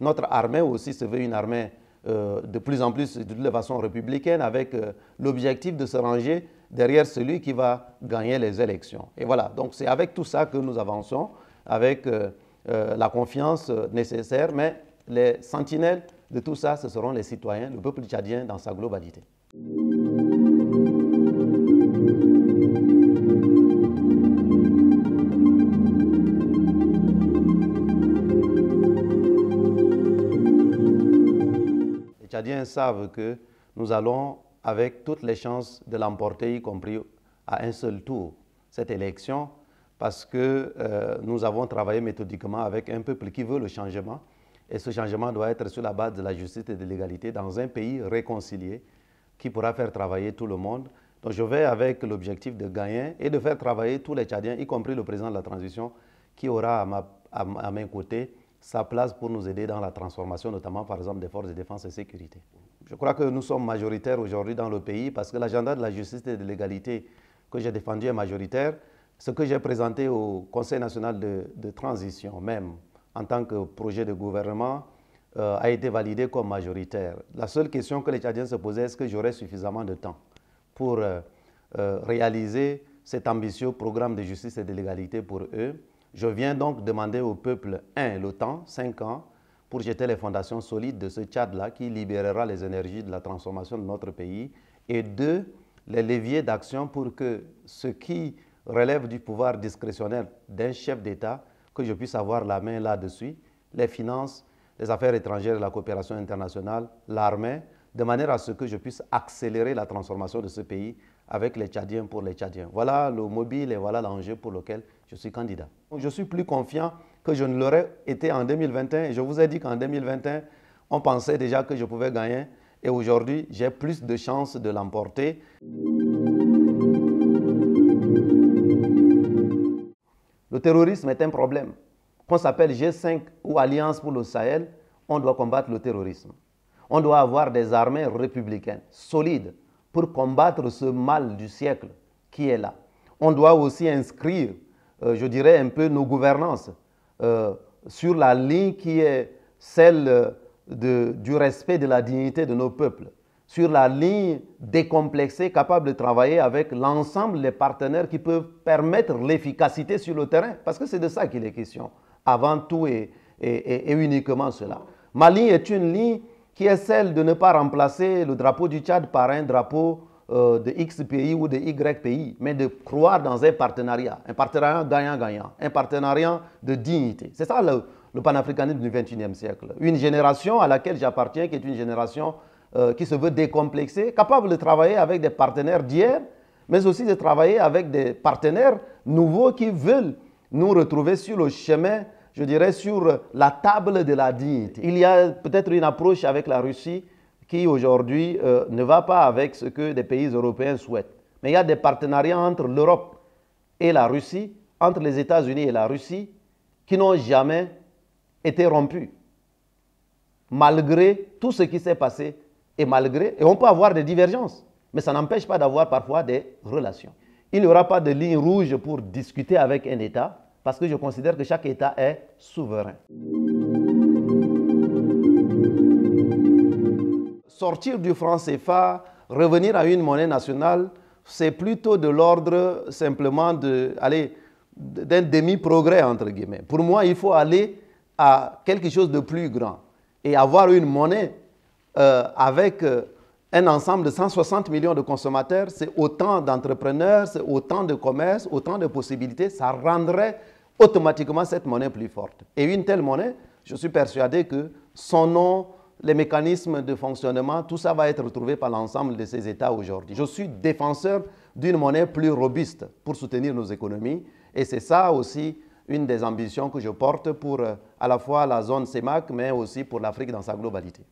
Notre armée aussi se veut une armée euh, de plus en plus, de toute façon, républicaine, avec euh, l'objectif de se ranger derrière celui qui va gagner les élections. Et voilà, donc c'est avec tout ça que nous avançons, avec euh, la confiance nécessaire, mais les sentinelles de tout ça, ce seront les citoyens, le peuple tchadien dans sa globalité. savent que nous allons, avec toutes les chances de l'emporter, y compris à un seul tour, cette élection, parce que euh, nous avons travaillé méthodiquement avec un peuple qui veut le changement. Et ce changement doit être sur la base de la justice et de l'égalité dans un pays réconcilié qui pourra faire travailler tout le monde. Donc je vais avec l'objectif de gagner et de faire travailler tous les Tchadiens, y compris le président de la transition, qui aura à, ma, à mes côtés sa place pour nous aider dans la transformation, notamment par exemple des forces de défense et sécurité. Je crois que nous sommes majoritaires aujourd'hui dans le pays parce que l'agenda de la justice et de l'égalité que j'ai défendu est majoritaire. Ce que j'ai présenté au Conseil national de, transition, même en tant que projet de gouvernement, euh, a été validé comme majoritaire. La seule question que les Tchadiens se posaient, est-ce que j'aurais suffisamment de temps pour euh, euh, réaliser cet ambitieux programme de justice et de l'égalité pour eux je viens donc demander au peuple un, le temps, ans, pour jeter les fondations solides de ce Tchad-là qui libérera les énergies de la transformation de notre pays, et deux, les leviers d'action pour que ce qui relève du pouvoir discrétionnaire d'un chef d'État, que je puisse avoir la main là-dessus, les finances, les affaires étrangères la coopération internationale, l'armée, de manière à ce que je puisse accélérer la transformation de ce pays avec les Tchadiens pour les Tchadiens. Voilà le mobile et voilà l'enjeu pour lequel je suis candidat. Je suis plus confiant que je ne l'aurais été en 2021. Et je vous ai dit qu'en 2021, on pensait déjà que je pouvais gagner. Et aujourd'hui, j'ai plus de chances de l'emporter. Le terrorisme est un problème. Qu'on s'appelle G5 ou Alliance pour le Sahel, on doit combattre le terrorisme. On doit avoir des armées républicaines solides pour combattre ce mal du siècle qui est là. On doit aussi inscrire, euh, je dirais, un peu nos gouvernances euh, sur la ligne qui est celle euh, du respect de la dignité de nos peuples, sur la ligne décomplexée, capable de travailler avec l'ensemble des partenaires qui peuvent permettre l'efficacité sur le terrain, parce que c'est de ça qu'il est question, avant tout et, uniquement cela. Ma est une ligne qui est celle de ne pas remplacer le drapeau du Tchad par un drapeau euh, de X pays ou de Y pays, mais de croire dans un partenariat, un partenariat gagnant-gagnant, un partenariat de dignité. C'est ça le, panafricanisme du XXIe siècle. Une génération à laquelle j'appartiens, qui est une génération euh, qui se veut décomplexée, capable de travailler avec des partenaires d'hier, mais aussi de travailler avec des partenaires nouveaux qui veulent nous retrouver sur le chemin je dirais, sur la table de la dignité. Il y a peut-être une approche avec la Russie qui aujourd'hui euh, ne va pas avec ce que des pays européens souhaitent. Mais il y a des partenariats entre l'Europe et la Russie, entre les États-Unis et la Russie, qui n'ont jamais été rompus, malgré tout ce qui s'est passé et malgré... Et on peut avoir des divergences, mais ça n'empêche pas d'avoir parfois des relations. Il n'y aura pas de ligne rouge pour discuter avec un État, parce que je considère que chaque État est souverain. Sortir du franc CFA, revenir à une monnaie nationale, c'est plutôt de l'ordre simplement de, d'un demi-progrès, entre guillemets. Pour moi, il faut aller à quelque chose de plus grand et avoir une monnaie euh, avec euh, un ensemble de 160 millions de consommateurs, c'est autant d'entrepreneurs, c'est autant de commerces, autant de possibilités. Ça rendrait automatiquement cette monnaie plus forte. Et une telle monnaie, je suis persuadé que son nom, les mécanismes de fonctionnement, tout ça va être retrouvé par l'ensemble de ces États aujourd'hui. Je suis défenseur d'une monnaie plus robuste pour soutenir nos économies et c'est ça aussi une des ambitions que je porte pour euh, à la fois la zone CEMAC, mais aussi pour l'Afrique dans sa globalité.